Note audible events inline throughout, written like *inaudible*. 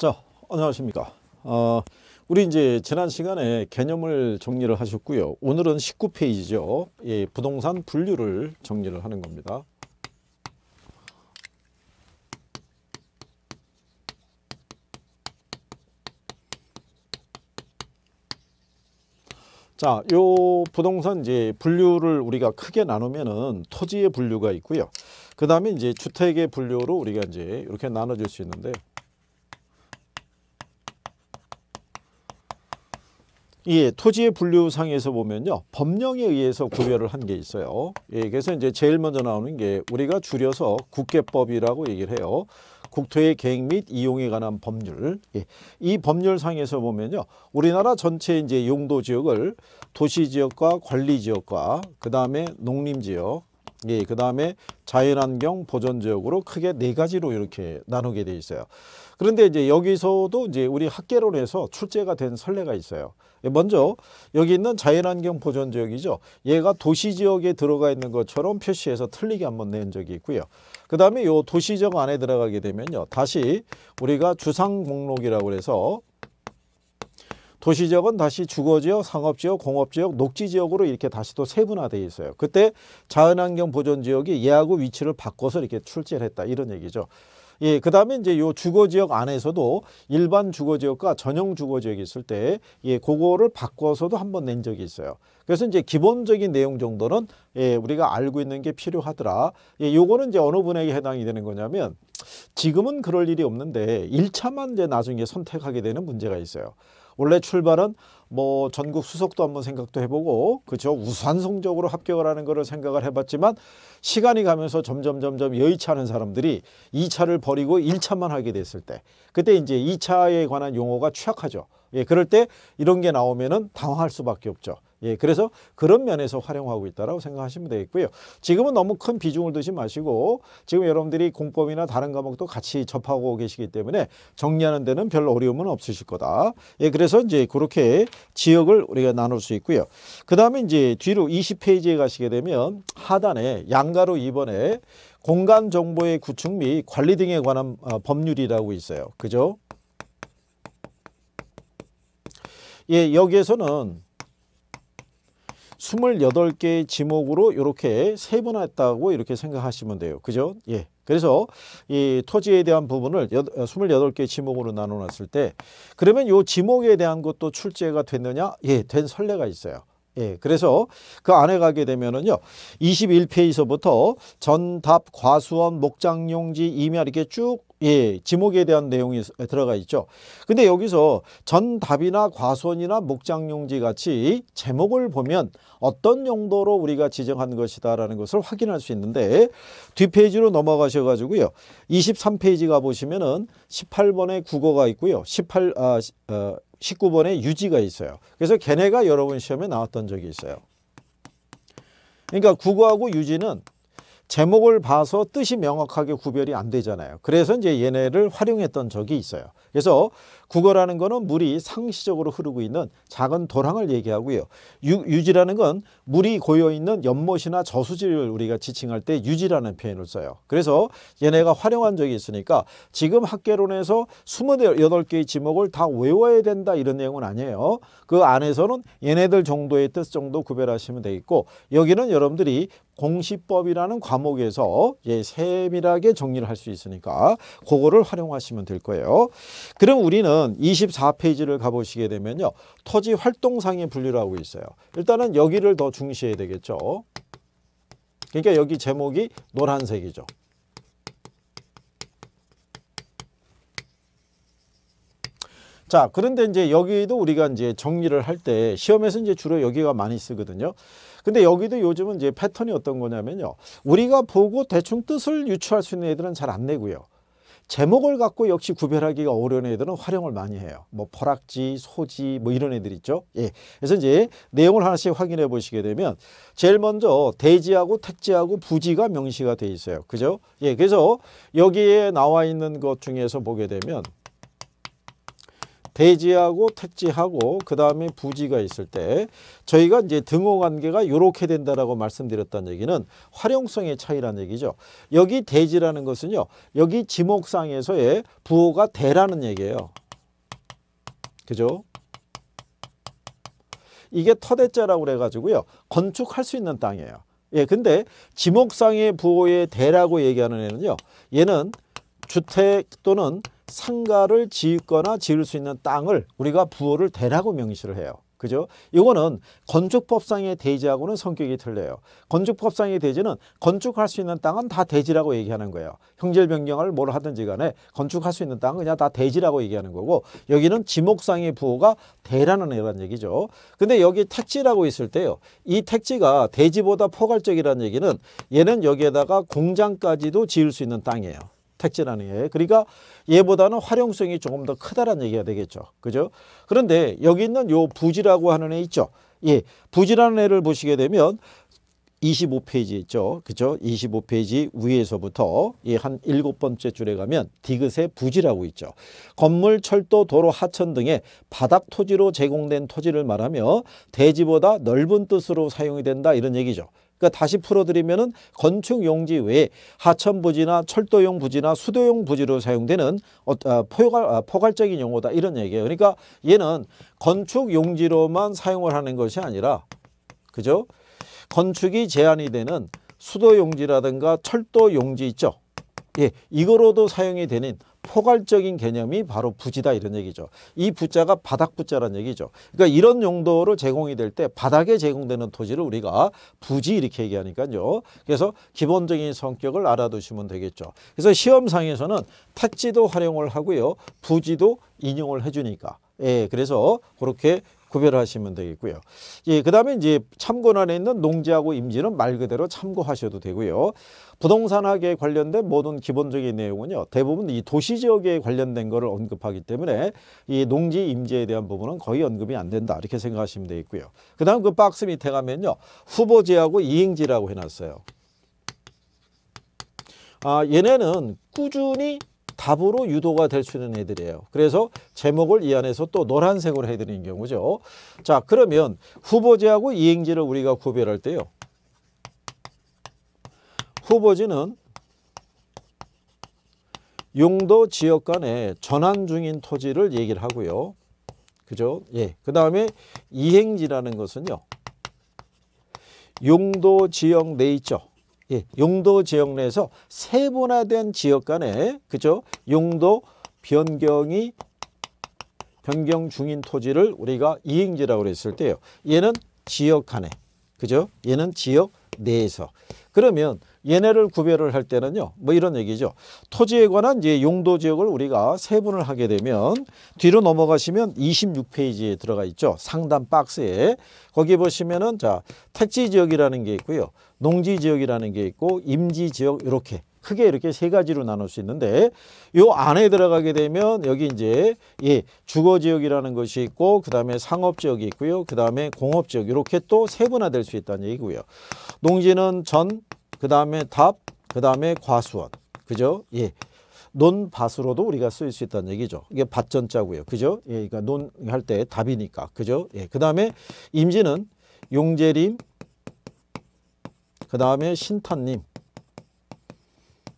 자, 안녕하십니까. 어, 우리 이제 지난 시간에 개념을 정리를 하셨고요. 오늘은 19페이지죠. 예, 부동산 분류를 정리를 하는 겁니다. 자, 요 부동산 이제 분류를 우리가 크게 나누면은 토지의 분류가 있고요. 그 다음에 이제 주택의 분류로 우리가 이제 이렇게 나눠질 수 있는데요. 예, 토지의 분류상에서 보면요. 법령에 의해서 구별을 한 게 있어요. 예, 그래서 이제 제일 먼저 나오는 게 우리가 줄여서 국회법이라고 얘기를 해요. 국토의 계획 및 이용에 관한 법률 예. 이 법률상에서 보면요 우리나라 전체 이제 용도 지역을 도시 지역과 관리 지역과 그 다음에 농림 지역 예, 그 다음에 자연환경 보전 지역으로 크게 네 가지로 이렇게 나누게 돼 있어요. 그런데 이제 여기서도 이제 우리 학계론에서 출제가 된 선례가 있어요. 예, 먼저 여기 있는 자연환경 보전 지역이죠. 얘가 도시 지역에 들어가 있는 것처럼 표시해서 틀리게 한번 낸 적이 있고요. 그 다음에 요 도시 지역 안에 들어가게 되면요. 다시 우리가 주상목록이라고 해서 도시지역은 다시 주거지역, 상업지역, 공업지역, 녹지지역으로 이렇게 다시 또 세분화되어 있어요. 그때 자연환경 보존지역이 예하고 위치를 바꿔서 이렇게 출제를 했다 이런 얘기죠. 예, 그 다음에 이제 요 주거지역 안에서도 일반 주거지역과 전용 주거지역이 있을 때, 예, 그거를 바꿔서도 한 번 낸 적이 있어요. 그래서 이제 기본적인 내용 정도는 예, 우리가 알고 있는 게 필요하더라. 예, 요거는 이제 어느 분에게 해당이 되는 거냐면 지금은 그럴 일이 없는데 1차만 이제 나중에 선택하게 되는 문제가 있어요. 원래 출발은 뭐 전국 수석도 한번 생각도 해보고 그죠 우수한 성적으로 합격을 하는 거를 생각을 해봤지만 시간이 가면서 점점 점점 여의치 않은 사람들이 2차를 버리고 1차만 하게 됐을 때 그때 이제 2차에 관한 용어가 취약하죠. 예, 그럴 때 이런 게 나오면은 당황할 수밖에 없죠. 예, 그래서 그런 면에서 활용하고 있다라고 생각하시면 되겠고요. 지금은 너무 큰 비중을 두지 마시고 지금 여러분들이 공법이나 다른 과목도 같이 접하고 계시기 때문에 정리하는 데는 별로 어려움은 없으실 거다. 예, 그래서 이제 그렇게 지역을 우리가 나눌 수 있고요. 그다음에 이제 뒤로 20페이지에 가시게 되면 하단에 양가로 이번에 공간 정보의 구축 및 관리 등에 관한 어, 법률이라고 있어요. 그죠? 예, 여기에서는 2 8 개의 지목으로 이렇게 세분화했다고 이렇게 생각하시면 돼요. 그죠? 예. 그래서 이 토지에 대한 부분을 어, 스물여덟 지목으로 나눠 놨을 때 그러면 요 지목에 대한 것도 출제가 됐느냐? 예, 된 선례가 있어요. 예, 그래서 그 안에 가게 되면은요, 21페이지서부터 전답, 과수원, 목장용지, 임야 이렇게 쭉 예, 지목에 대한 내용이 들어가 있죠. 근데 여기서 전답이나 과손이나 목장용지 같이 제목을 보면 어떤 용도로 우리가 지정한 것이다라는 것을 확인할 수 있는데 뒷페이지로 넘어가셔 가지고요. 23페이지가 보시면은 18번에 국어가 있고요. 18 아, 어, 19번에 유지가 있어요. 그래서 걔네가 여러 번 시험에 나왔던 적이 있어요. 그러니까 국어하고 유지는 제목을 봐서 뜻이 명확하게 구별이 안 되잖아요. 그래서 이제 얘네를 활용했던 적이 있어요. 그래서 국어라는 것은 물이 상시적으로 흐르고 있는 작은 도랑을 얘기하고요. 유, 지라는건 물이 고여 있는 연못이나 저수지를 우리가 지칭할 때 유지라는 표현을 써요. 그래서 얘네가 활용한 적이 있으니까 지금 학계론에서 28개의 지목을 다 외워야 된다 이런 내용은 아니에요. 그 안에서는 얘네들 정도의 뜻 정도 구별하시면 되겠고 여기는 여러분들이 공시법이라는 과목에서 예, 세밀하게 정리를 할 수 있으니까 그거를 활용하시면 될 거예요. 그럼 우리는 보면 24페이지를 가보시게 되면요. 토지 활동상의 분류를 하고 있어요. 일단은 여기를 더 중시해야 되겠죠. 그러니까 여기 제목이 노란색이죠. 자, 그런데 이제 여기도 우리가 이제 정리를 할 때 시험에서 이제 주로 여기가 많이 쓰거든요. 근데 여기도 요즘은 이제 패턴이 어떤 거냐면요. 우리가 보고 대충 뜻을 유추할 수 있는 애들은 잘 안 내고요. 제목을 갖고 역시 구별하기가 어려운 애들은 활용을 많이 해요. 뭐 퍼락지, 소지 뭐 이런 애들 있죠. 예. 그래서 이제 내용을 하나씩 확인해 보시게 되면 제일 먼저 대지하고 택지하고 부지가 명시가 돼 있어요. 그죠? 예. 그래서 여기에 나와 있는 것 중에서 보게 되면 대지하고 택지하고 그 다음에 부지가 있을 때 저희가 이제 등호 관계가 이렇게 된다라고 말씀드렸다는 얘기는 활용성의 차이라는 얘기죠. 여기 대지라는 것은요. 여기 지목상에서의 부호가 대라는 얘기예요. 그죠? 이게 터대자라고 그래가지고요. 건축할 수 있는 땅이에요. 예, 근데 지목상의 부호의 대라고 얘기하는 애는요. 얘는 주택 또는 상가를 짓거나 지을 수 있는 땅을 우리가 부호를 대라고 명시를 해요. 그죠? 이거는 건축법상의 대지하고는 성격이 틀려요. 건축법상의 대지는 건축할 수 있는 땅은 다 대지라고 얘기하는 거예요. 형질 변경을 뭘 하든지 간에 건축할 수 있는 땅은 그냥 다 대지라고 얘기하는 거고 여기는 지목상의 부호가 대라는 이란 얘기죠. 근데 여기 택지라고 있을 때요. 이 택지가 대지보다 포괄적이라는 얘기는 얘는 여기에다가 공장까지도 지을 수 있는 땅이에요. 택지라는 게. 그러니까 얘보다는 활용성이 조금 더 크다라는 얘기가 되겠죠. 그죠? 그런데 여기 있는 요 부지라고 하는 애 있죠. 예. 부지라는 애를 보시게 되면 25페이지 있죠. 그죠? 25페이지 위에서부터 예, 한 일곱 번째 줄에 가면 디귿의 부지라고 있죠. 건물, 철도, 도로, 하천 등의 바닥 토지로 제공된 토지를 말하며 대지보다 넓은 뜻으로 사용이 된다 이런 얘기죠. 그러니까 다시 풀어드리면은 건축 용지 외에 하천 부지나 철도용 부지나 수도용 부지로 사용되는 어, 아, 포괄, 아, 포괄적인 용어다 이런 얘기예요. 그러니까 얘는 건축 용지로만 사용을 하는 것이 아니라 그죠? 건축이 제한이 되는 수도용지라든가 철도용지 있죠. 예, 이거로도 사용이 되는 포괄적인 개념이 바로 부지다 이런 얘기죠. 이 부자가 바닥 부자란 얘기죠. 그러니까 이런 용도로 제공이 될 때 바닥에 제공되는 토지를 우리가 부지 이렇게 얘기하니까요. 그래서 기본적인 성격을 알아두시면 되겠죠. 그래서 시험상에서는 택지도 활용을 하고요. 부지도 인용을 해주니까. 예, 그래서 그렇게 구별하시면 되겠고요. 예, 그 다음에 이제 참고란에 있는 농지하고 임지는 말 그대로 참고하셔도 되고요. 부동산학에 관련된 모든 기본적인 내용은요. 대부분 이 도시 지역에 관련된 거를 언급하기 때문에 이 농지 임제에 대한 부분은 거의 언급이 안 된다. 이렇게 생각하시면 되겠고요. 그다음 그 박스 밑에 가면요. 후보지하고 이행지라고 해 놨어요. 아, 얘네는 꾸준히 답으로 유도가 될 수 있는 애들이에요. 그래서 제목을 이 안에서 또 노란색으로 해드리는 경우죠. 자 그러면 후보지하고 이행지를 우리가 구별할 때요. 후보지는 용도 지역 간에 전환 중인 토지를 얘기를 하고요. 그죠? 예. 그 다음에 이행지라는 것은요. 용도 지역 내 있죠. 예. 용도 지역 내에서 세분화된 지역 간에 그죠? 용도 변경이 변경 중인 토지를 우리가 이행지라고 그랬을 때요. 얘는 지역 간에 그죠? 얘는 지역 내에서. 그러면 얘네를 구별을 할 때는요. 뭐 이런 얘기죠. 토지에 관한 이제 용도 지역을 우리가 세분을 하게 되면 뒤로 넘어가시면 26페이지에 들어가 있죠. 상단 박스에 거기 보시면은 자, 택지 지역이라는 게 있고요. 농지 지역이라는 게 있고 임지 지역 이렇게 크게 이렇게 세 가지로 나눌 수 있는데 요 안에 들어가게 되면 여기 이제 예 주거 지역이라는 것이 있고 그다음에 상업 지역이 있고요. 그다음에 공업 지역 이렇게 또 세분화될 수 있다는 얘기고요. 농지는 전그 다음에 답, 그 다음에 과수원. 그죠? 예. 논밭으로도 우리가 쓸 수 있다는 얘기죠. 이게 밭전자고요. 그죠? 예, 그러니까 논 할 때 답이니까. 그죠? 예. 그다음에 임진은 용재림 그다음에 신탄님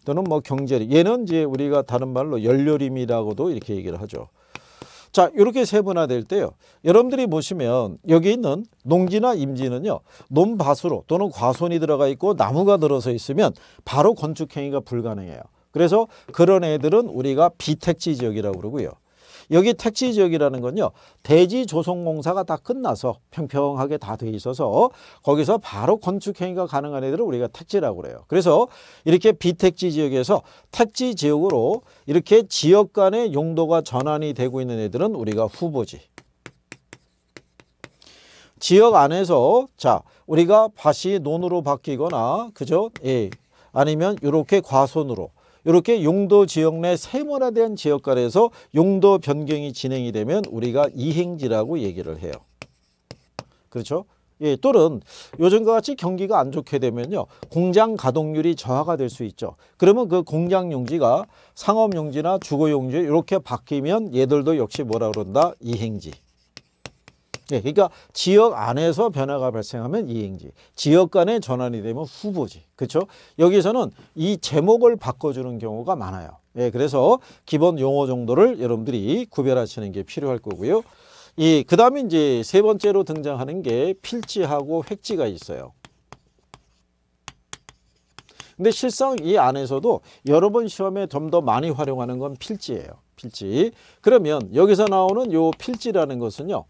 또는 뭐 경재림. 얘는 이제 우리가 다른 말로 열려림이라고도 이렇게 얘기를 하죠. 자 이렇게 세분화될 때요. 여러분들이 보시면 여기 있는 농지나 임지는요. 논밭으로 또는 과손이 들어가 있고 나무가 들어서 있으면 바로 건축행위가 불가능해요. 그래서 그런 애들은 우리가 비택지 지역이라고 그러고요. 여기 택지 지역이라는 건요. 대지 조성공사가 다 끝나서 평평하게 다 돼 있어서 거기서 바로 건축행위가 가능한 애들을 우리가 택지라고 그래요. 그래서 이렇게 비택지 지역에서 택지 지역으로 이렇게 지역 간의 용도가 전환이 되고 있는 애들은 우리가 후보지. 지역 안에서 자 우리가 밭이 논으로 바뀌거나 그죠? 예. 아니면 이렇게 과손으로 이렇게 용도 지역 내세모화된 지역간에서 용도 변경이 진행이 되면 우리가 이행지라고 얘기를 해요. 그렇죠? 예, 또는 요즘과 같이 경기가 안 좋게 되면요. 공장 가동률이 저하가 될 수 있죠. 그러면 그 공장 용지가 상업 용지나 주거 용지 이렇게 바뀌면 얘들도 역시 뭐라 그런다? 이행지. 예, 그러니까 지역 안에서 변화가 발생하면 이행지, 지역 간의 전환이 되면 후보지. 그렇죠? 여기서는 이 제목을 바꿔주는 경우가 많아요. 예, 그래서 기본 용어 정도를 여러분들이 구별하시는 게 필요할 거고요. 이 그다음에 이제 세 번째로 등장하는 게 필지하고 획지가 있어요. 근데 실상 이 안에서도 여러 번 시험에 좀 더 많이 활용하는 건 필지예요. 필지. 그러면 여기서 나오는 요 필지라는 것은요.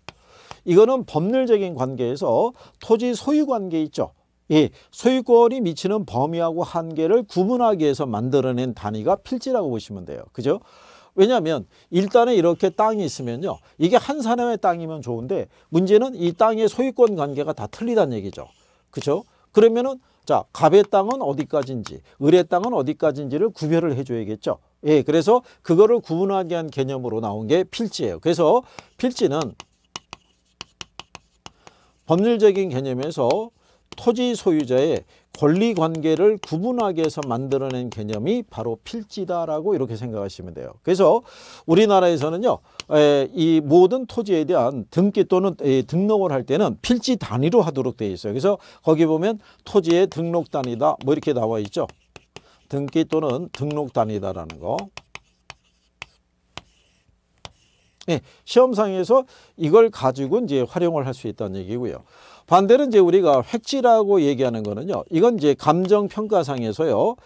이거는 법률적인 관계에서 토지 소유 관계 있죠. 예, 소유권이 미치는 범위하고 한계를 구분하기 위해서 만들어낸 단위가 필지라고 보시면 돼요. 그죠? 왜냐하면 일단은 이렇게 땅이 있으면요. 이게 한 사람의 땅이면 좋은데 문제는 이 땅의 소유권 관계가 다 틀리다는 얘기죠. 그죠? 그러면은 자, 갑의 땅은 어디까지인지, 을의 땅은 어디까지인지를 구별을 해줘야겠죠. 예, 그래서 그거를 구분하게한 개념으로 나온 게 필지예요. 그래서 필지는 법률적인 개념에서 토지 소유자의 권리 관계를 구분하게 해서 만들어낸 개념이 바로 필지다라고 이렇게 생각하시면 돼요. 그래서 우리나라에서는요, 이 모든 토지에 대한 등기 또는 등록을 할 때는 필지 단위로 하도록 되어 있어요. 그래서 거기 보면 토지의 등록 단위다 뭐 이렇게 나와 있죠. 등기 또는 등록 단위다라는 거. 네, 시험상에서 이걸 가지고 이제 활용을 할 수 있다는 얘기고요. 반대로 이제 우리가 획지라고 얘기하는 거는요. 이건 이제 감정 평가상에서요.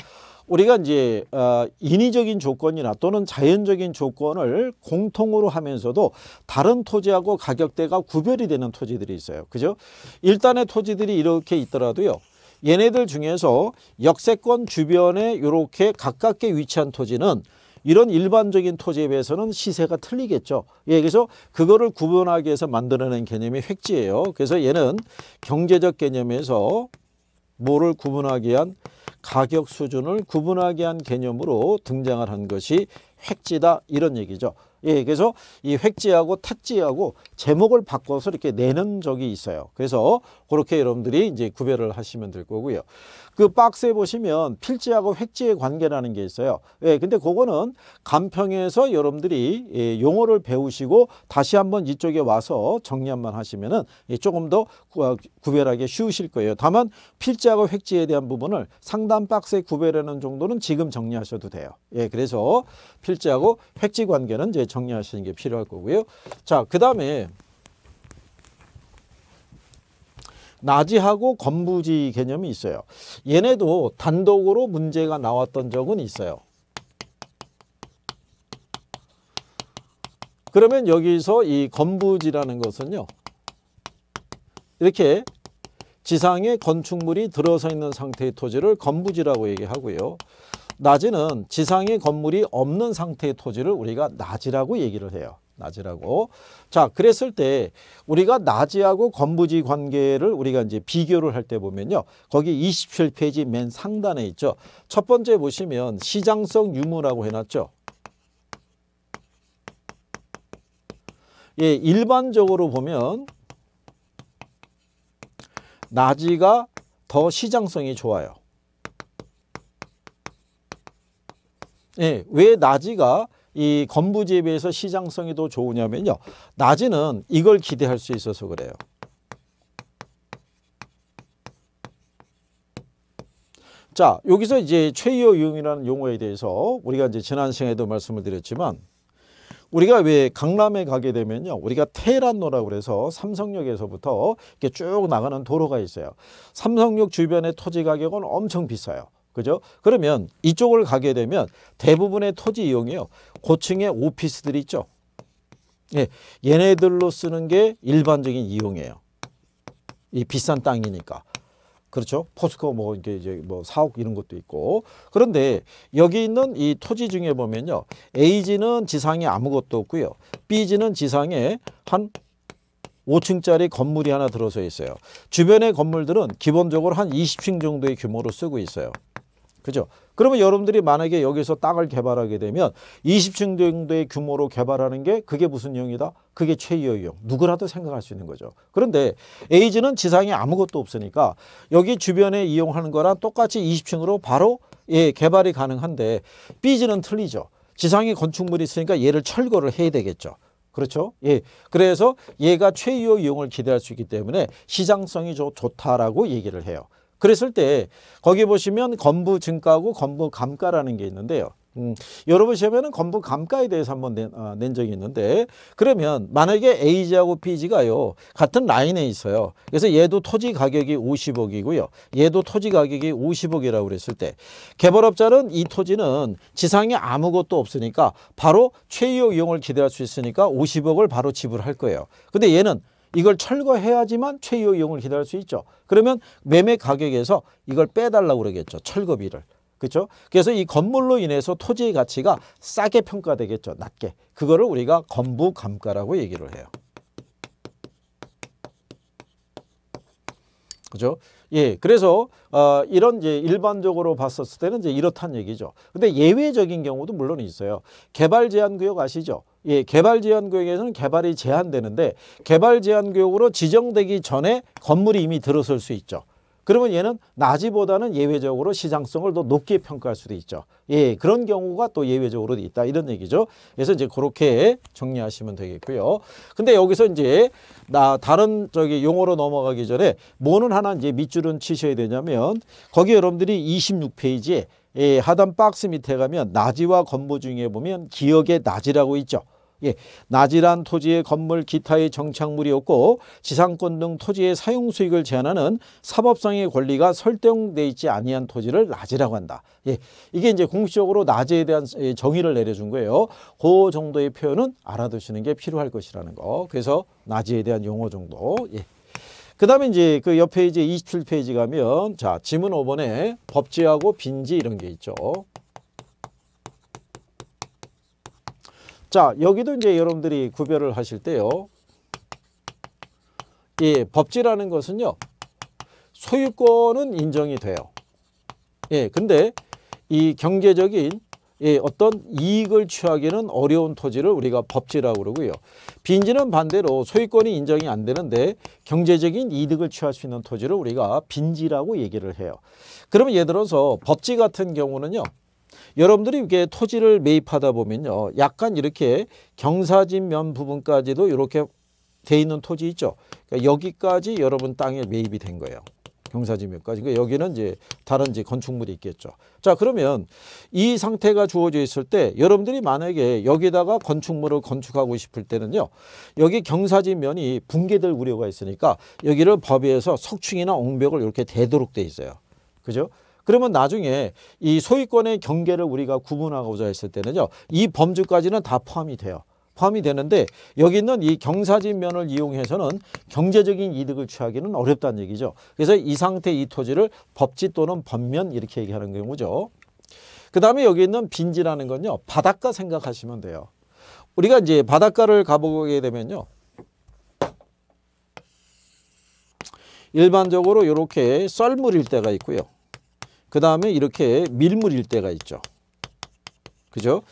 우리가 이제 어, 인위적인 조건이나 또는 자연적인 조건을 공통으로 하면서도 다른 토지하고 가격대가 구별이 되는 토지들이 있어요. 그죠? 일단의 토지들이 이렇게 있더라도요. 얘네들 중에서 역세권 주변에 이렇게 가깝게 위치한 토지는 이런 일반적인 토지에 비해서는 시세가 틀리겠죠. 예, 그래서 그거를 구분하기 위해서 만들어낸 개념이 획지예요. 그래서 얘는 경제적 개념에서 뭐를 구분하기 위한 가격 수준을 구분하기 위한 개념으로 등장을 한 것이 획지다 이런 얘기죠. 예, 그래서 이 획지하고 택지하고 제목을 바꿔서 이렇게 내는 적이 있어요. 그래서 그렇게 여러분들이 이제 구별을 하시면 될 거고요. 그 박스에 보시면 필지하고 획지의 관계라는 게 있어요. 예, 근데 그거는 간평에서 여러분들이 예, 용어를 배우시고 다시 한번 이쪽에 와서 정리한만 하시면은 예, 조금 더 구, 아, 구별하기 쉬우실 거예요. 다만 필지하고 획지에 대한 부분을 상단 박스에 구별하는 정도는 지금 정리하셔도 돼요. 예, 그래서 필지하고 획지 관계는 이제 정리하시는 게 필요할 거고요. 자, 그 다음에 나지하고 건부지 개념이 있어요. 얘네도 단독으로 문제가 나왔던 적은 있어요. 그러면 여기서 이 건부지라는 것은요. 이렇게 지상에 건축물이 들어서 있는 상태의 토지를 건부지라고 얘기하고요. 낮이는 지상에 건물이 없는 상태의 토지를 우리가 낮이라고 얘기를 해요. 낮이라고. 자, 그랬을 때 우리가 낮이하고 건부지 관계를 우리가 이제 비교를 할 때 보면요. 거기 27페이지 맨 상단에 있죠. 첫 번째 보시면 시장성 유무라고 해놨죠. 예, 일반적으로 보면 낮이가 더 시장성이 좋아요. 예, 왜 낮이가 이 건부지에 비해서 시장성이 더 좋으냐면요. 낮에는 이걸 기대할 수 있어서 그래요. 자, 여기서 이제 최이어 유형이라는 용어에 대해서 우리가 이제 지난 시간에도 말씀을 드렸지만 우리가 왜 강남에 가게 되면요. 우리가 테란로라고 그래서 삼성역에서부터 이렇게 쭉 나가는 도로가 있어요. 삼성역 주변의 토지 가격은 엄청 비싸요. 그죠? 그러면 이쪽을 가게 되면 대부분의 토지 이용이요. 고층의 오피스들이 있죠. 예, 얘네들로 쓰는 게 일반적인 이용이에요. 이 비싼 땅이니까. 그렇죠. 포스코 뭐 이게 이제 뭐 사옥 이런 것도 있고. 그런데 여기 있는 이 토지 중에 보면요. A지는 지상에 아무것도 없고요. B지는 지상에 한 5층짜리 건물이 하나 들어서 있어요. 주변의 건물들은 기본적으로 한 20층 정도의 규모로 쓰고 있어요. 그죠? 그러면 여러분들이 만약에 여기서 땅을 개발하게 되면 20층 정도의 규모로 개발하는 게 그게 무슨 용이다? 그게 최이의 용. 누구라도 생각할 수 있는 거죠. 그런데 에이즈는 지상에 아무것도 없으니까 여기 주변에 이용하는 거랑 똑같이 20층으로 바로 예, 개발이 가능한데 b 즈는 틀리죠. 지상에 건축물이 있으니까 얘를 철거를 해야 되겠죠. 그렇죠? 예. 그래서 얘가 최유의 이용을 기대할 수 있기 때문에 시장성이 좋다라고 얘기를 해요. 그랬을 때 거기 보시면 건부 증가하고 건부 감가라는 게 있는데요. 음, 여러분 시험에는 건부 감가에 대해서 한번 낸, 아, 낸, 적이 있는데 그러면 만약에 A지하고 B지가요 같은 라인에 있어요. 그래서 얘도 토지 가격이 50억이고요. 얘도 토지 가격이 50억이라고 그랬을 때 개발업자는 이 토지는 지상에 아무것도 없으니까 바로 최유 이용을 기대할 수 있으니까 50억을 바로 지불할 거예요. 근데 얘는 이걸 철거해야지만 최유 이용을 기다릴 수 있죠. 그러면 매매 가격에서 이걸 빼달라고 그러겠죠. 철거비를. 그렇죠? 그래서 이 건물로 인해서 토지의 가치가 싸게 평가되겠죠. 낮게. 그거를 우리가 건부감가라고 얘기를 해요. 그죠? 예. 그래서 어 이런 이제 일반적으로 봤었을 때는 이제 이렇단 얘기죠. 근데 예외적인 경우도 물론 있어요. 개발 제한 구역 아시죠? 예, 개발 제한 구역에서는 개발이 제한되는데 개발 제한 구역으로 지정되기 전에 건물이 이미 들어설 수 있죠. 그러면 얘는 낮이보다는 예외적으로 시장성을 더 높게 평가할 수도 있죠. 예, 그런 경우가 또 예외적으로 있다 이런 얘기죠. 그래서 이제 그렇게 정리하시면 되겠고요. 근데 여기서 이제 나 다른 저기 용어로 넘어가기 전에 뭐는 하나 이제 밑줄은 치셔야 되냐면 거기 여러분들이 26페이지에 예, 하단 박스 밑에 가면 낮이와 건보 중에 보면 기억의 낮이라고 있죠. 예, 나지란 토지의 건물 기타의 정착물이 없고 지상권 등 토지의 사용 수익을 제한하는 사법상의 권리가 설정돼 있지 아니한 토지를 나지라고 한다. 예, 이게 이제 공식적으로 나지에 대한 예, 정의를 내려준 거예요. 그 정도의 표현은 알아두시는 게 필요할 것이라는 거. 그래서 나지에 대한 용어 정도. 예. 그 다음에 이제 그 옆에 이제 27페이지 가면 자, 지문 5번에 법제하고 빈지 이런 게 있죠. 자, 여기도 이제 여러분들이 구별을 하실 때요. 예, 법지라는 것은요. 소유권은 인정이 돼요. 예, 근데 이 경제적인 예, 어떤 이익을 취하기는 어려운 토지를 우리가 법지라고 그러고요. 빈지는 반대로 소유권이 인정이 안 되는데 경제적인 이득을 취할 수 있는 토지를 우리가 빈지라고 얘기를 해요. 그러면 예를 들어서 법지 같은 경우는요. 여러분들이 이렇게 토지를 매입하다 보면요. 약간 이렇게 경사진면 부분까지도 이렇게 돼 있는 토지 있죠. 그러니까 여기까지 여러분 땅에 매입이 된 거예요. 경사지면까지. 그러니까 여기는 이제 다른 이제 건축물이 있겠죠. 자 그러면 이 상태가 주어져 있을 때 여러분들이 만약에 여기다가 건축물을 건축하고 싶을 때는요. 여기 경사지면이 붕괴될 우려가 있으니까 여기를 법에서 석충이나 옹벽을 이렇게 대도록 돼 있어요. 그죠? 그러면 나중에 이 소유권의 경계를 우리가 구분하고자 했을 때는요. 이 범주까지는 다 포함이 돼요. 포함이 되는데 여기 있는 이 경사진면을 이용해서는 경제적인 이득을 취하기는 어렵다는 얘기죠. 그래서 이 상태 이 토지를 법지 또는 법면 이렇게 얘기하는 경우죠. 그 다음에 여기 있는 빈지라는 건요. 바닷가 생각하시면 돼요. 우리가 이제 바닷가를 가보게 되면요. 일반적으로 이렇게 썰물일 때가 있고요. 그 다음에 이렇게 밀물일 때가 있죠. 그죠?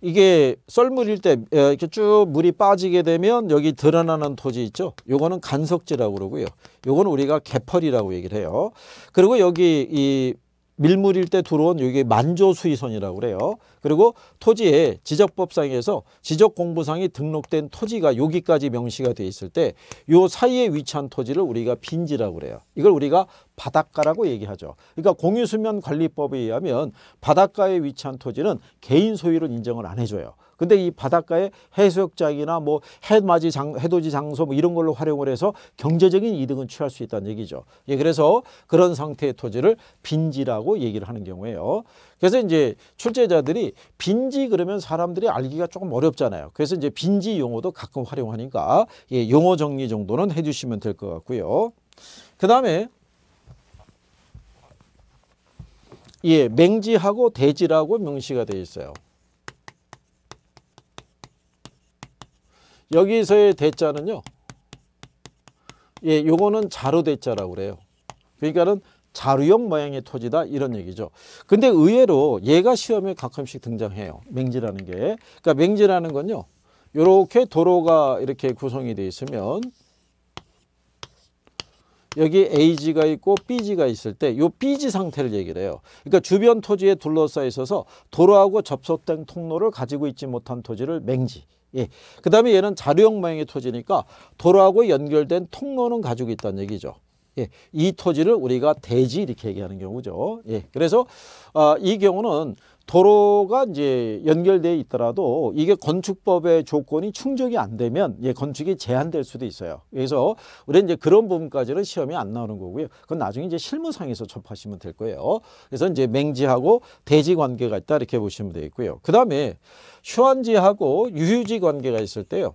이게 썰물일 때 이렇게 쭉 물이 빠지게 되면 여기 드러나는 토지 있죠. 요거는 간석지라고 그러고요. 요거는 우리가 개펄이라고 얘기를 해요. 그리고 여기 이 밀물일 때 들어온 여기 만조수위선이라고 그래요. 그리고 토지에 지적법상에서 지적공부상이 등록된 토지가 여기까지 명시가 돼 있을 때 요 사이에 위치한 토지를 우리가 빈지라고 그래요. 이걸 우리가 바닷가라고 얘기하죠. 그러니까 공유수면 관리법에 의하면 바닷가에 위치한 토지는 개인 소유로 인정을 안 해줘요. 근데 이 바닷가에 해수욕장이나 뭐 해맞이 장, 해돋이 장소 뭐 이런 걸로 활용을 해서 경제적인 이득은 취할 수 있다는 얘기죠. 예, 그래서 그런 상태의 토지를 빈지라고 얘기를 하는 경우에요. 그래서 이제 출제자들이 빈지 그러면 사람들이 알기가 조금 어렵잖아요. 그래서 이제 빈지 용어도 가끔 활용하니까 예, 용어 정리 정도는 해주시면 될 것 같고요. 그 다음에 예, 맹지하고 대지라고 명시가 되어 있어요. 여기서의 대자는요. 예, 요거는 자루 대자라고 그래요. 그러니까는 자루형 모양의 토지다 이런 얘기죠. 근데 의외로 얘가 시험에 가끔씩 등장해요. 맹지라는 게. 그러니까 맹지라는 건요. 이렇게 도로가 이렇게 구성이 되 있으면 여기 A지가 있고 B지가 있을 때이 B지 상태를 얘기를 해요. 그러니까 주변 토지에 둘러싸여 있어서 도로하고 접속된 통로를 가지고 있지 못한 토지를 맹지 예. 그 다음에 얘는 자료형 모양의 토지니까 도로하고 연결된 통로는 가지고 있다는 얘기죠. 예, 이 토지를 우리가 대지 이렇게 얘기하는 경우죠. 예, 그래서 아, 이 경우는 도로가 이제 연결되어 있더라도 이게 건축법의 조건이 충족이 안 되면 예, 건축이 제한될 수도 있어요. 그래서 우리 이제 그런 부분까지는 시험이 안 나오는 거고요. 그건 나중에 이제 실무상에서 접하시면 될 거예요. 그래서 이제 맹지하고 대지 관계가 있다 이렇게 보시면 되겠고요. 그 다음에 휴안지하고 유유지 관계가 있을 때요.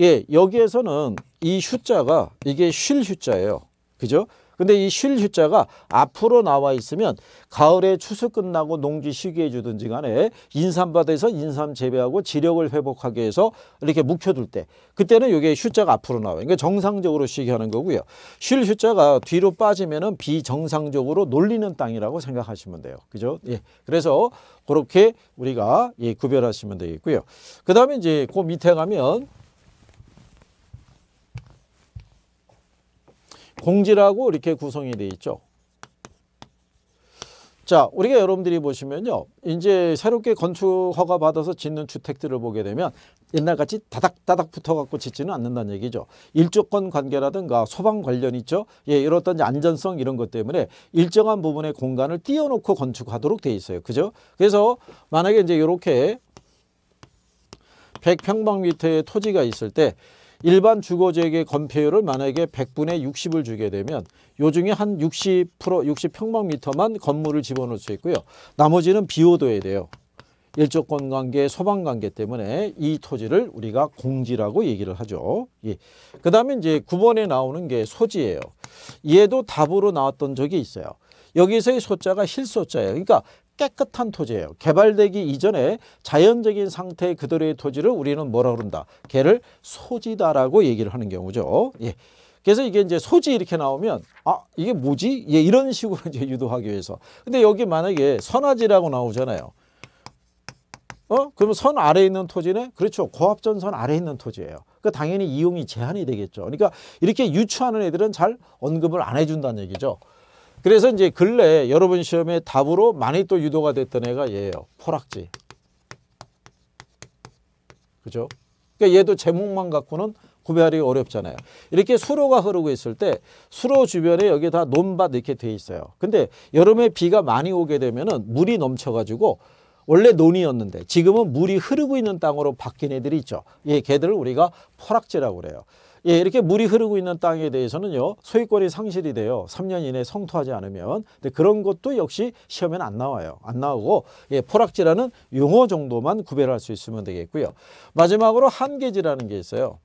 예, 여기에서는 이 휴자가 이게 쉴 휴자예요. 그죠? 근데 이 쉴 휴자가 앞으로 나와 있으면 가을에 추수 끝나고 농지 쉬게 해주든지 간에 인삼밭에서 인삼 재배하고 지력을 회복하게 해서 이렇게 묵혀둘 때 그때는 이게 휴자가 앞으로 나와요. 그러니까 정상적으로 쉬게 하는 거고요. 쉴 휴자가 뒤로 빠지면 은 비정상적으로 놀리는 땅이라고 생각하시면 돼요. 그죠? 예. 그래서 그렇게 우리가 예, 구별하시면 되겠고요. 그 다음에 이제 그 밑에 가면 봉지라고 이렇게 구성이 돼 있죠. 자, 우리가 여러분들이 보시면요. 이제 새롭게 건축 허가 받아서 짓는 주택들을 보게 되면 옛날같이 다닥다닥 붙어갖고 짓지는 않는다는 얘기죠. 일조권 관계라든가 소방 관련 있죠. 예, 이렇던 안전성 이런 것 때문에 일정한 부분의 공간을 띄워놓고 건축하도록 돼 있어요. 그죠? 그래서 만약에 이제 이렇게 100평방미터의 토지가 있을 때 일반 주거지역의 건폐율을 만약에 100분의 60을 주게 되면 요 중에 한60% 60평방미터만 건물을 집어넣을 수 있고요. 나머지는 비워둬야 돼요. 일조권 관계, 소방 관계 때문에 이 토지를 우리가 공지라고 얘기를 하죠. 예. 그 다음에 이제 9번에 나오는 게 소지예요. 얘도 답으로 나왔던 적이 있어요. 여기서의 소자가 힐소자예요. 그러니까 깨끗한 토지예요. 개발되기 이전에 자연적인 상태의 그들의 토지를 우리는 뭐라 그런다. 개를 소지다라고 얘기를 하는 경우죠. 예. 그래서 이게 이제 소지 이렇게 나오면 아 이게 뭐지? 예, 이런 식으로 *laughs* 이제 유도하기 위해서. 근데 여기 만약에 선화지라고 나오잖아요. 어? 그러면 선 아래에 있는 토지네? 그렇죠. 고압전선 아래에 있는 토지예요. 그 그러니까 당연히 이용이 제한이 되겠죠. 그러니까 이렇게 유추하는 애들은 잘 언급을 안 해준다는 얘기죠. 그래서 이제 근래 여러분 시험에 답으로 많이 또 유도가 됐던 애가 얘예요. 포락지. 그죠? 그러니까 얘도 제목만 갖고는 구별하기 어렵잖아요. 이렇게 수로가 흐르고 있을 때 수로 주변에 여기 다 논밭 이렇게 돼 있어요. 근데 여름에 비가 많이 오게 되면은 물이 넘쳐가지고 원래 논이었는데 지금은 물이 흐르고 있는 땅으로 바뀐 애들이 있죠. 얘 예, 걔들을 우리가 포락지라고 그래요. 예, 이렇게 물이 흐르고 있는 땅에 대해서는요. 소유권이 상실이 돼요. 3년 이내 에 성토하지 않으면. 근데 그런 것도 역시 시험에는 안 나와요. 안 나오고 예, 포락지라는 용어 정도만 구별할 수 있으면 되겠고요. 마지막으로 한계지라는 게 있어요.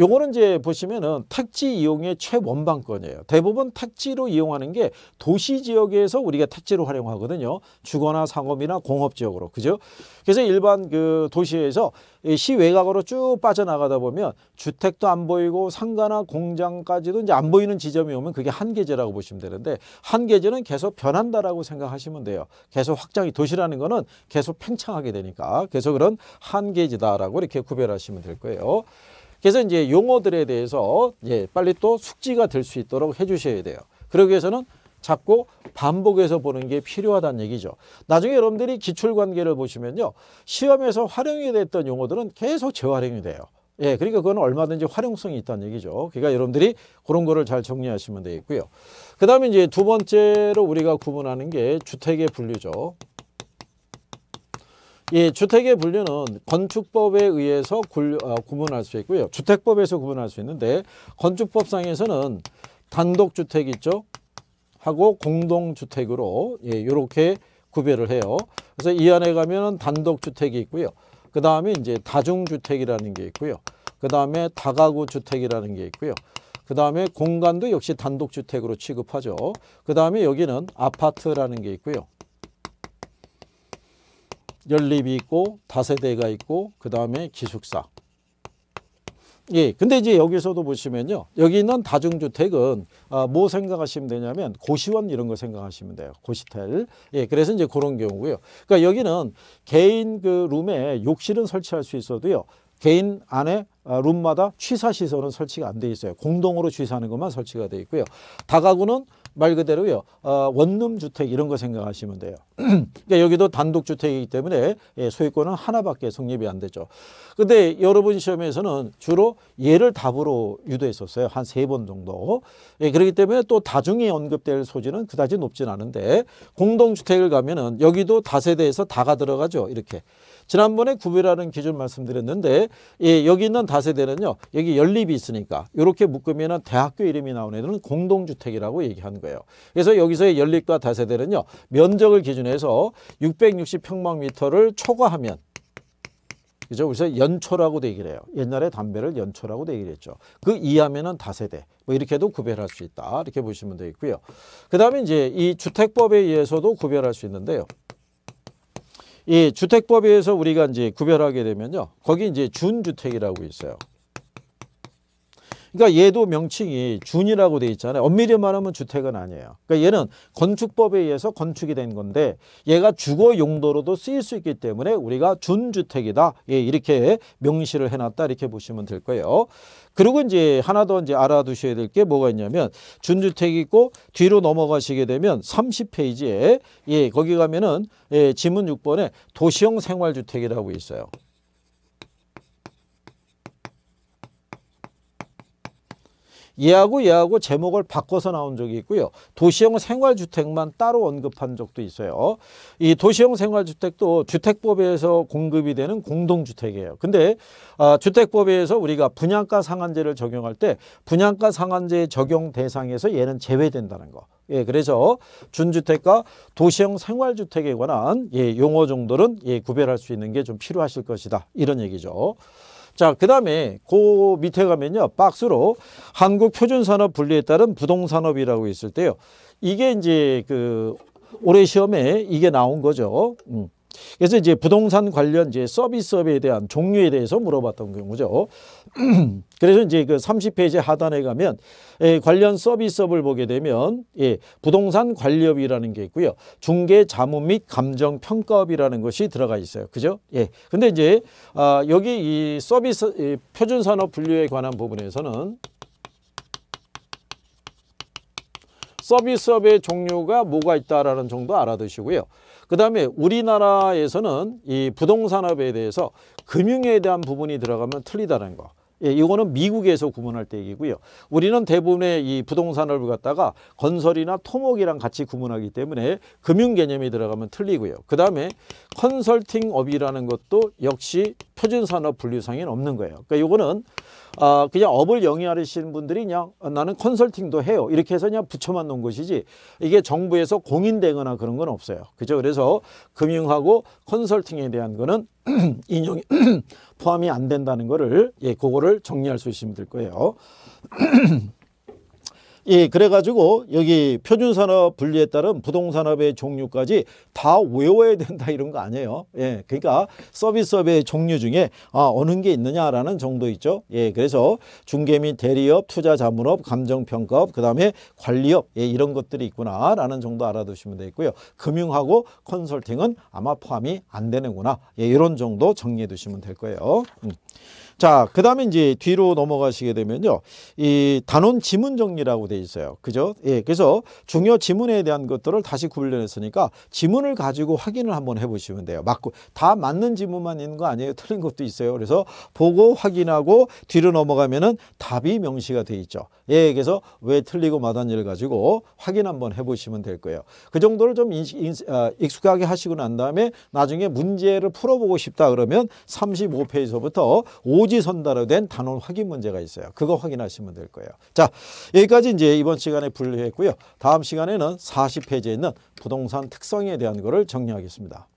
요거는 이제 보시면은 택지 이용의 최원방권이에요. 대부분 택지로 이용하는 게 도시 지역에서 우리가 택지로 활용하거든요. 주거나 상업이나 공업 지역으로. 그죠? 그래서 일반 그 도시에서 시 외곽으로 쭉 빠져나가다 보면 주택도 안 보이고 상가나 공장까지도 이제 안 보이는 지점이 오면 그게 한계제라고 보시면 되는데 한계제는 계속 변한다라고 생각하시면 돼요. 계속 확장이 도시라는 거는 계속 팽창하게 되니까 계속 그런 한계지다라고 이렇게 구별하시면 될 거예요. 그래서 이제 용어들에 대해서 예, 빨리 또 숙지가 될 수 있도록 해주셔야 돼요. 그러기 위해서는 자꾸 반복해서 보는 게 필요하다는 얘기죠. 나중에 여러분들이 기출관계를 보시면요. 시험에서 활용이 됐던 용어들은 계속 재활용이 돼요. 예, 그러니까 그건 얼마든지 활용성이 있다는 얘기죠. 그러니까 여러분들이 그런 거를 잘 정리하시면 되겠고요. 그 다음에 이제 두 번째로 우리가 구분하는 게 주택의 분류죠. 예, 주택의 분류는 건축법에 의해서 굴, 어, 구분할 수 있고요. 주택법에서 구분할 수 있는데 건축법상에서는 단독주택 있죠. 하고 공동주택으로 예, 이렇게 구별을 해요. 그래서 이 안에 가면 단독주택이 있고요. 그 다음에 이제 다중주택이라는 게 있고요. 그 다음에 다가구 주택이라는 게 있고요. 그 다음에 공간도 역시 단독주택으로 취급하죠. 그 다음에 여기는 아파트라는 게 있고요. 연립이 있고 다세대가 있고 그 다음에 기숙사 예, 근데 이제 여기서도 보시면요. 여기 있는 다중주택은 아, 뭐 생각하시면 되냐면 고시원 이런 거 생각하시면 돼요. 고시텔. 예, 그래서 이제 그런 경우고요. 그러니까 여기는 개인 그 룸에 욕실은 설치할 수 있어도요. 개인 안에 아, 룸마다 취사 시설은 설치가 안 돼 있어요. 공동으로 취사하는 것만 설치가 돼 있고요. 다가구는 말 그대로요 어, 원룸 주택 이런 거 생각하시면 돼요. *clears throat* 그러니까 여기도 단독 주택이기 때문에 예, 소유권은 하나밖에 성립이 안 되죠. 근데 여러분 시험에서는 주로 예를 답으로 유도했었어요. 한 세 번 정도. 예, 그렇기 때문에 또 다중이 언급될 소지는 그다지 높진 않은데 공동주택을 가면은 여기도 다세대에서 다가 들어가죠. 이렇게. 지난번에 구별하는 기준 말씀드렸는데 예, 여기 있는 다세대는요. 여기 연립이 있으니까 이렇게 묶으면 대학교 이름이 나오는 애들은 공동주택이라고 얘기한 거예요. 그래서 여기서의 연립과 다세대는요. 면적을 기준해서 660평방미터를 초과하면 그죠? 그래서 연초라고도 얘기를 해요. 옛날에 담배를 연초라고도 얘기를 했죠. 그 이하면은 다세대. 뭐 이렇게도 구별할 수 있다. 이렇게 보시면 되겠고요. 그 다음에 이제 이 주택법에 의해서도 구별할 수 있는데요. 이 주택법에 의해서 우리가 이제 구별하게 되면요. 거기 이제 준주택이라고 있어요. 그러니까 얘도 명칭이 준이라고 돼 있잖아요. 엄밀히 말하면 주택은 아니에요. 그러니까 얘는 건축법에 의해서 건축이 된 건데 얘가 주거 용도로도 쓰일 수 있기 때문에 우리가 준주택이다. 예, 이렇게 명시를 해놨다 이렇게 보시면 될 거예요. 그리고 이제 하나 더 이제 알아두셔야 될 게 뭐가 있냐면 준주택 있고 뒤로 넘어가시게 되면 30페이지에 예, 거기 가면은 예, 지문 6번에 도시형 생활주택이라고 있어요. 얘하고 얘하고 제목을 바꿔서 나온 적이 있고요. 도시형 생활주택만 따로 언급한 적도 있어요. 이 도시형 생활주택도 주택법에서 공급이 되는 공동주택이에요. 근데 아, 주택법에서 우리가 분양가 상한제를 적용할 때 분양가 상한제 적용 대상에서 얘는 제외된다는 거. 예, 그래서 준주택과 도시형 생활주택에 관한 예, 용어 정도는 예, 구별할 수 있는 게 좀 필요하실 것이다. 이런 얘기죠. 자, 그 다음에 그 밑에 가면요. 박스로 한국표준산업 분리에 따른 부동산업이라고 있을 때요. 이게 이제 그 올해 시험에 이게 나온 거죠. 음. 그래서 이제 부동산 관련 이제 서비스업에 대한 종류에 대해서 물어봤던 경우죠. *clears throat* 그래서 이제 그 30페이지 하단에 가면 예, 관련 서비스업을 보게 되면 예, 부동산 관리업이라는 게 있고요. 중개 자문 및 감정 평가업이라는 것이 들어가 있어요. 그죠? 예. 근데 이제 아, 여기 이 서비스 예, 표준 산업 분류에 관한 부분에서는 서비스업의 종류가 뭐가 있다라는 정도 알아두시고요. 그 다음에 우리나라에서는 이 부동산업에 대해서 금융에 대한 부분이 들어가면 틀리다는 거. 예, 이거는 미국에서 구분할 때 얘기고요. 우리는 대부분의 이 부동산을 갖다가 건설이나 토목이랑 같이 구분하기 때문에 금융 개념이 들어가면 틀리고요. 그 다음에 컨설팅업이라는 것도 역시 표준산업 분류상에는 없는 거예요. 그러니까 이거는 아, 그냥 업을 영위하시는 분들이 그냥 나는 컨설팅도 해요. 이렇게 해서 그냥 붙여만 놓은 것이지 이게 정부에서 공인되거나 그런 건 없어요. 그죠? 그래서 금융하고 컨설팅에 대한 거는 *clears throat* 인용이 *clears throat* 포함이 안 된다는 거를 예, 그거를 정리할 수 있으면 될 거예요. *clears throat* 예, 그래가지고 여기 표준산업 분리에 따른 부동산업의 종류까지 다 외워야 된다 이런 거 아니에요. 예, 그러니까 서비스업의 종류 중에 아, 어느 게 있느냐라는 정도 있죠. 예, 그래서 중개 및 대리업, 투자 자문업, 감정평가업, 그 다음에 관리업 예, 이런 것들이 있구나라는 정도 알아두시면 되겠고요. 금융하고 컨설팅은 아마 포함이 안 되는구나. 예, 이런 정도 정리해 두시면 될 거예요. 음. 자, 그 다음에 이제 뒤로 넘어가시게 되면요. 이 단원 지문 정리라고 돼 있어요. 그죠? 예. 그래서 중요 지문에 대한 것들을 다시 구분했으니까 지문을 가지고 확인을 한번 해보시면 돼요. 맞고, 다 맞는 지문만 있는 거 아니에요. *laughs* 틀린 것도 있어요. 그래서 보고 확인하고 뒤로 넘어가면은 답이 명시가 돼 있죠. 예. 그래서 왜 틀리고 마단는지를 가지고 확인 한번 해보시면 될 거예요. 그 정도를 좀 인식, 인식, 아, 어, 익숙하게 하시고 난 다음에 나중에 문제를 풀어보고 싶다 그러면 35페이지부터 오지 선다로 된 단원 확인 문제가 있어요. 그거 확인하시면 될 거예요. 자, 여기까지 이제 이번 시간에 분류했고요. 다음 시간에는 40페이지에 있는 부동산 특성에 대한 거를 정리하겠습니다.